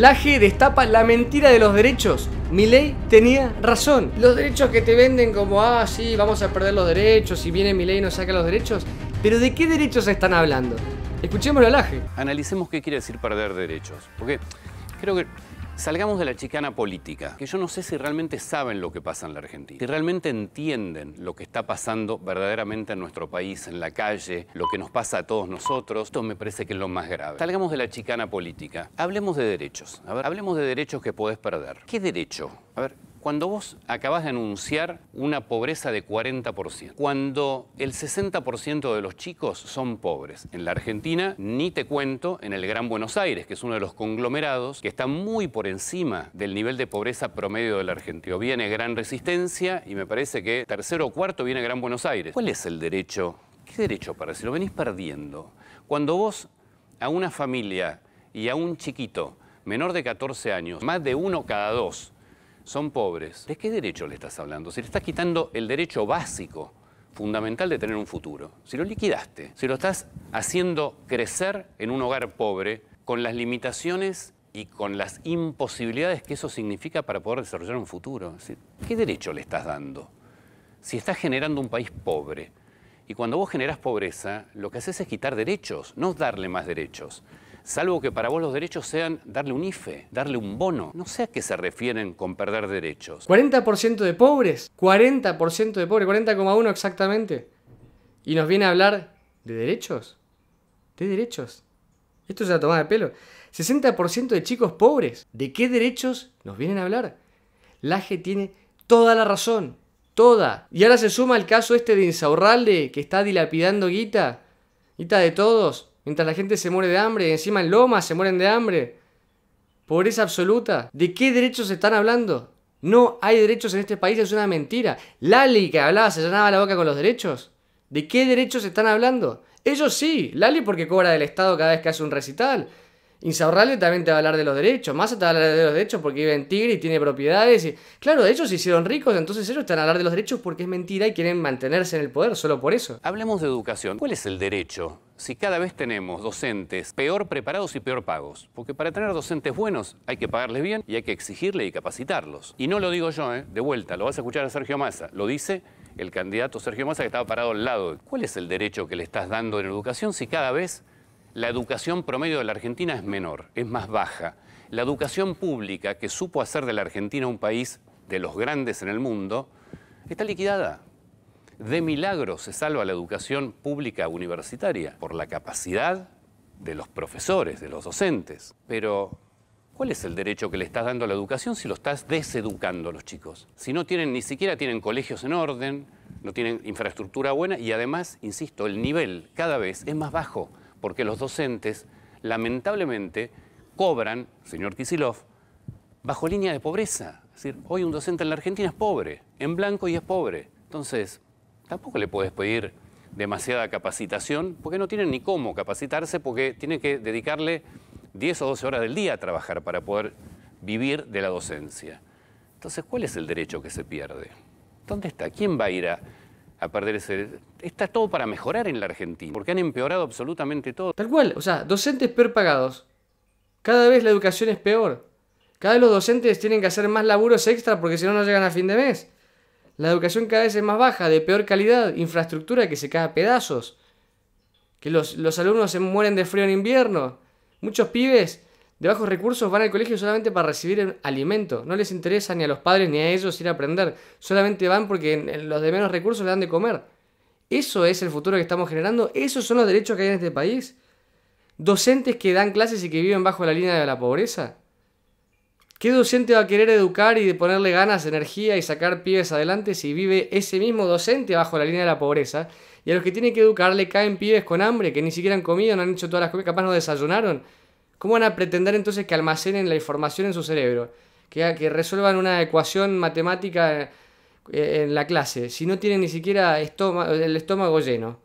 Laje destapa la mentira de los derechos. ley tenía razón. Los derechos que te venden como, ah, sí, vamos a perder los derechos, si viene Milei y nos saca los derechos. Pero ¿de qué derechos están hablando? Escuchemos a Laje. Analicemos qué quiere decir perder derechos. Porque creo que Salgamos de la chicana política, que yo no sé si realmente saben lo que pasa en la Argentina, si realmente entienden lo que está pasando verdaderamente en nuestro país, en la calle, lo que nos pasa a todos nosotros. Esto me parece que es lo más grave. Salgamos de la chicana política, hablemos de derechos. A ver, hablemos de derechos que podés perder. ¿Qué derecho? A ver, cuando vos acabas de anunciar una pobreza de 40%, cuando el 60% de los chicos son pobres, en la Argentina ni te cuento en el Gran Buenos Aires, que es uno de los conglomerados que está muy por encima del nivel de pobreza promedio del argentino. Viene Gran Resistencia y me parece que tercero o cuarto viene Gran Buenos Aires. ¿Cuál es el derecho? ¿Qué derecho para si lo venís perdiendo? Cuando vos a una familia y a un chiquito menor de 14 años, más de uno cada dos, son pobres, ¿de qué derecho le estás hablando? Si le estás quitando el derecho básico, fundamental de tener un futuro. Si lo liquidaste, si lo estás haciendo crecer en un hogar pobre, con las limitaciones y con las imposibilidades que eso significa para poder desarrollar un futuro. ¿Qué derecho le estás dando? Si estás generando un país pobre, y cuando vos generás pobreza, lo que haces es quitar derechos, no darle más derechos salvo que para vos los derechos sean darle un IFE, darle un bono. No sé a qué se refieren con perder derechos. 40% de pobres, 40% de pobres, 40,1 exactamente. Y nos viene a hablar de derechos. De derechos. Esto es una toma de pelo. 60% de chicos pobres. ¿De qué derechos nos vienen a hablar? Laje tiene toda la razón. Toda. Y ahora se suma el caso este de Insaurralde, que está dilapidando guita. Guita de todos. Mientras la gente se muere de hambre, y encima en Lomas se mueren de hambre. Pobreza absoluta. ¿De qué derechos se están hablando? No hay derechos en este país, es una mentira. Lali, que hablaba, se llenaba la boca con los derechos. ¿De qué derechos están hablando? Ellos sí, Lali porque cobra del Estado cada vez que hace un recital. Insaurralde también te va a hablar de los derechos, Massa te va a hablar de los derechos porque vive en Tigre y tiene propiedades. Y... Claro, ellos se hicieron ricos, entonces ellos están a hablar de los derechos porque es mentira y quieren mantenerse en el poder solo por eso. Hablemos de educación. ¿Cuál es el derecho? Si cada vez tenemos docentes peor preparados y peor pagos, porque para tener docentes buenos hay que pagarles bien y hay que exigirle y capacitarlos. Y no lo digo yo, ¿eh? de vuelta, lo vas a escuchar a Sergio Massa, lo dice el candidato Sergio Massa que estaba parado al lado. ¿Cuál es el derecho que le estás dando en educación si cada vez la educación promedio de la Argentina es menor, es más baja. La educación pública que supo hacer de la Argentina un país de los grandes en el mundo, está liquidada. De milagro se salva la educación pública universitaria por la capacidad de los profesores, de los docentes. Pero, ¿cuál es el derecho que le estás dando a la educación si lo estás deseducando a los chicos? Si no tienen, ni siquiera tienen colegios en orden, no tienen infraestructura buena y además, insisto, el nivel cada vez es más bajo porque los docentes, lamentablemente, cobran, señor Kisilov, bajo línea de pobreza. Es decir, hoy un docente en la Argentina es pobre, en blanco y es pobre. Entonces, tampoco le puedes pedir demasiada capacitación, porque no tienen ni cómo capacitarse, porque tiene que dedicarle 10 o 12 horas del día a trabajar para poder vivir de la docencia. Entonces, ¿cuál es el derecho que se pierde? ¿Dónde está? ¿Quién va a ir a, a perder ese... Está todo para mejorar en la Argentina, porque han empeorado absolutamente todo. Tal cual, o sea, docentes peor pagados. Cada vez la educación es peor. Cada vez los docentes tienen que hacer más laburos extra porque si no, no llegan a fin de mes. La educación cada vez es más baja, de peor calidad, infraestructura que se cae a pedazos. Que los, los alumnos se mueren de frío en invierno. Muchos pibes de bajos recursos van al colegio solamente para recibir alimento. No les interesa ni a los padres ni a ellos ir a aprender. Solamente van porque los de menos recursos le dan de comer. Eso es el futuro que estamos generando. Esos son los derechos que hay en este país. Docentes que dan clases y que viven bajo la línea de la pobreza. ¿Qué docente va a querer educar y ponerle ganas, energía y sacar pibes adelante si vive ese mismo docente bajo la línea de la pobreza? Y a los que tienen que educar le caen pibes con hambre, que ni siquiera han comido, no han hecho todas las comidas, capaz no desayunaron. ¿Cómo van a pretender entonces que almacenen la información en su cerebro? Que, que resuelvan una ecuación matemática eh, en la clase, si no tienen ni siquiera el estómago lleno.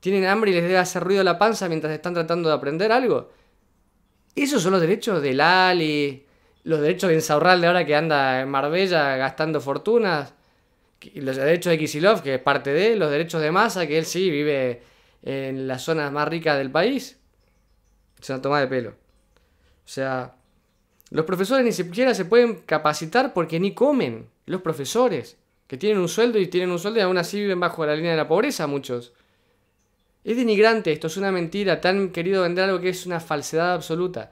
¿Tienen hambre y les debe hacer ruido la panza mientras están tratando de aprender algo? Esos son los derechos del Ali, los derechos de de ahora que anda en Marbella gastando fortunas, los derechos de Kisilov, que es parte de, él? los derechos de Massa, que él sí vive en las zonas más ricas del país se una toma de pelo. O sea, los profesores ni siquiera se pueden capacitar porque ni comen. Los profesores, que tienen un sueldo y tienen un sueldo y aún así viven bajo la línea de la pobreza muchos. Es denigrante esto, es una mentira. Tan querido vender algo que es una falsedad absoluta.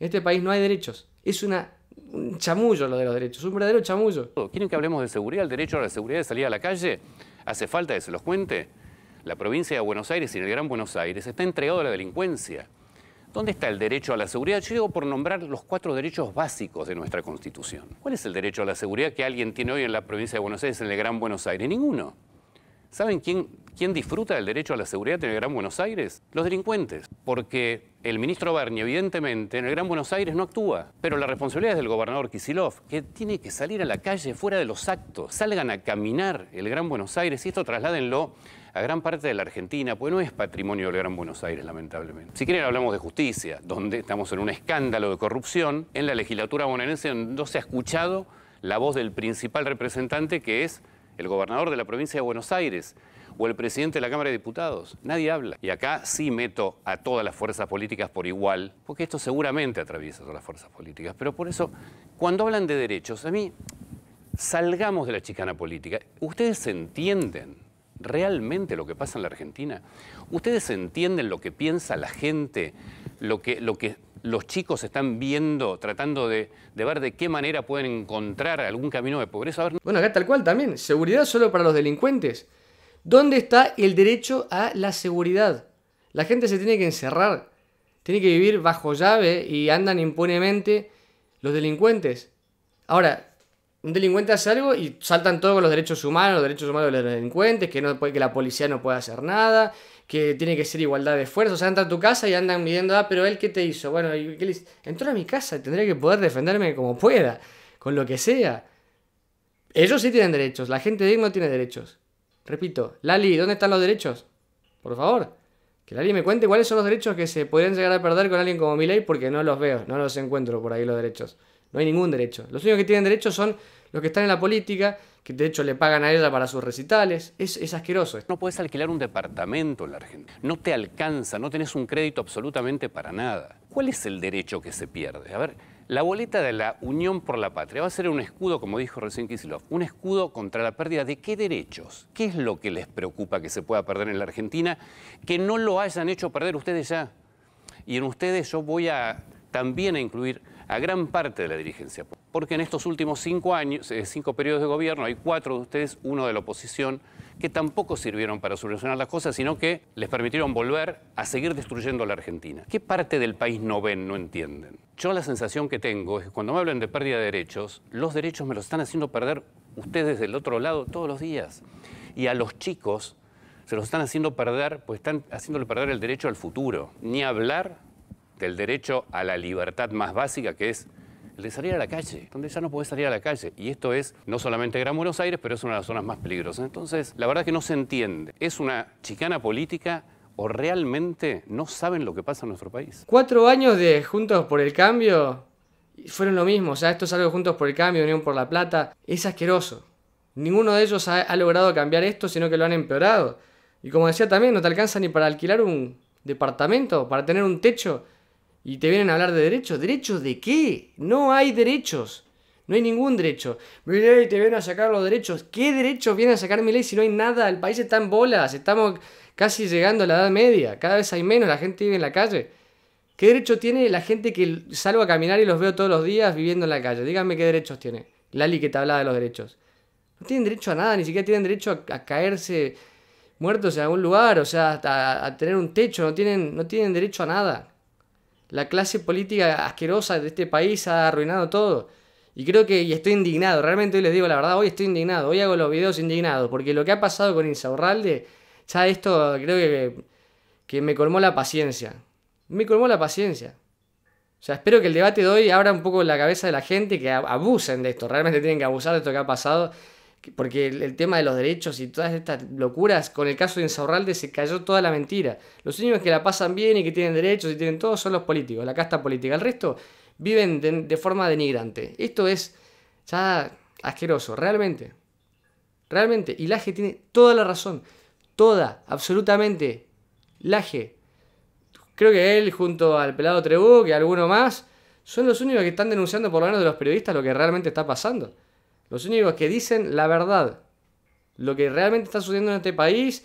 En este país no hay derechos. Es una, un chamullo lo de los derechos, un verdadero chamullo. ¿Quieren que hablemos de seguridad? ¿El derecho a la seguridad de salir a la calle? ¿Hace falta que se los cuente? La provincia de Buenos Aires y el Gran Buenos Aires está entregado a la delincuencia. ¿Dónde está el derecho a la seguridad? Yo digo por nombrar los cuatro derechos básicos de nuestra Constitución. ¿Cuál es el derecho a la seguridad que alguien tiene hoy en la provincia de Buenos Aires, en el Gran Buenos Aires? Ninguno. ¿Saben quién, quién disfruta del derecho a la seguridad en el Gran Buenos Aires? Los delincuentes. Porque el ministro Barney, evidentemente, en el Gran Buenos Aires no actúa. Pero la responsabilidad es del gobernador Kisilov, que tiene que salir a la calle fuera de los actos. Salgan a caminar el Gran Buenos Aires y esto trasládenlo a gran parte de la Argentina, pues no es patrimonio del Gran Buenos Aires, lamentablemente. Si quieren hablamos de justicia, donde estamos en un escándalo de corrupción, en la legislatura bonaerense no se ha escuchado la voz del principal representante que es el gobernador de la provincia de Buenos Aires o el presidente de la Cámara de Diputados. Nadie habla. Y acá sí meto a todas las fuerzas políticas por igual, porque esto seguramente atraviesa todas las fuerzas políticas. Pero por eso, cuando hablan de derechos, a mí, salgamos de la chicana política. Ustedes entienden realmente lo que pasa en la Argentina? ¿Ustedes entienden lo que piensa la gente, lo que, los chicos están viendo, tratando de, ver de qué manera pueden encontrar algún camino de pobreza? Bueno, acá tal cual también, seguridad solo para los delincuentes. ¿Dónde está el derecho a la seguridad? La gente se tiene que encerrar, tiene que vivir bajo llave y andan impunemente los delincuentes. Ahora, un delincuente hace algo y saltan todos los derechos humanos, los derechos humanos de los delincuentes, que, no puede, que la policía no puede hacer nada, que tiene que ser igualdad de esfuerzo. O sea, entran a tu casa y andan midiendo, ah, pero él qué te hizo. Bueno, ¿qué le entró a mi casa y tendría que poder defenderme como pueda, con lo que sea. Ellos sí tienen derechos, la gente digna tiene derechos. Repito, Lali, ¿dónde están los derechos? Por favor, que Lali me cuente cuáles son los derechos que se podrían llegar a perder con alguien como ley, porque no los veo, no los encuentro por ahí los derechos. No hay ningún derecho. Los únicos que tienen derecho son los que están en la política, que de hecho le pagan a ella para sus recitales. Es, es asqueroso. No puedes alquilar un departamento en la Argentina. No te alcanza, no tenés un crédito absolutamente para nada. ¿Cuál es el derecho que se pierde? A ver, la boleta de la Unión por la Patria va a ser un escudo, como dijo recién Kisilov, un escudo contra la pérdida de qué derechos? ¿Qué es lo que les preocupa que se pueda perder en la Argentina? Que no lo hayan hecho perder ustedes ya. Y en ustedes yo voy a también a incluir a gran parte de la dirigencia. Porque en estos últimos cinco años, eh, cinco periodos de gobierno, hay cuatro de ustedes, uno de la oposición, que tampoco sirvieron para solucionar las cosas, sino que les permitieron volver a seguir destruyendo la Argentina. ¿Qué parte del país no ven, no entienden? Yo la sensación que tengo es que cuando me hablan de pérdida de derechos, los derechos me los están haciendo perder ustedes del otro lado todos los días. Y a los chicos se los están haciendo perder, pues están haciéndole perder el derecho al futuro. Ni hablar del derecho a la libertad más básica que es el de salir a la calle, donde ya no puede salir a la calle. Y esto es no solamente Gran Buenos Aires, pero es una de las zonas más peligrosas. Entonces, la verdad que no se entiende. Es una chicana política o realmente no saben lo que pasa en nuestro país. Cuatro años de Juntos por el Cambio fueron lo mismo. O sea, esto es algo de Juntos por el Cambio, Unión por la Plata. Es asqueroso. Ninguno de ellos ha, ha logrado cambiar esto, sino que lo han empeorado. Y como decía también, no te alcanza ni para alquilar un departamento, para tener un techo y te vienen a hablar de derechos. ¿Derechos de qué? No hay derechos. No hay ningún derecho. ley te viene a sacar los derechos. ¿Qué derechos vienen a sacar mi ley si no hay nada? El país está en bolas. Estamos casi llegando a la edad media. Cada vez hay menos. La gente vive en la calle. ¿Qué derecho tiene la gente que salgo a caminar y los veo todos los días viviendo en la calle? Díganme qué derechos tiene. Lali que te hablaba de los derechos. No tienen derecho a nada, ni siquiera tienen derecho a, caerse muertos en algún lugar, o sea, a, a tener un techo, no tienen, no tienen derecho a nada. La clase política asquerosa de este país ha arruinado todo. Y creo que estoy indignado, realmente hoy les digo la verdad, hoy estoy indignado, hoy hago los videos indignados, porque lo que ha pasado con Insaurralde, ya esto creo que, que me colmó la paciencia. Me colmó la paciencia. O sea, espero que el debate de hoy abra un poco la cabeza de la gente, que abusen de esto, realmente tienen que abusar de esto que ha pasado porque el, tema de los derechos y todas estas locuras, con el caso de Insaurralde se cayó toda la mentira. Los únicos que la pasan bien y que tienen derechos y tienen todo son los políticos, la casta política. El resto viven de, forma denigrante. Esto es ya asqueroso, realmente. Realmente. Y Laje tiene toda la razón. Toda, absolutamente. Laje. Creo que él, junto al pelado Trebú, y alguno más, son los únicos que están denunciando por lo menos de los periodistas lo que realmente está pasando. Los únicos que dicen la verdad. Lo que realmente está sucediendo en este país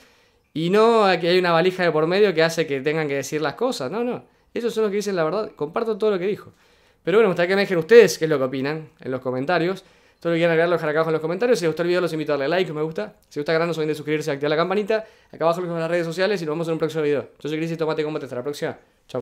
y no que hay una valija de por medio que hace que tengan que decir las cosas. No, no. Esos son los que dicen la verdad. Comparto todo lo que dijo. Pero bueno, me gustaría que me dejen ustedes qué es lo que opinan en los comentarios. Todo lo que quieran agregar acá abajo en los comentarios. Si les gustó el video, los invito a darle like, me gusta. Si les gusta grande, no se olviden de suscribirse y activar la campanita. Acá abajo en las redes sociales y nos vemos en un próximo video. Yo soy Cris y Tomate Combate. Hasta la próxima. Chao.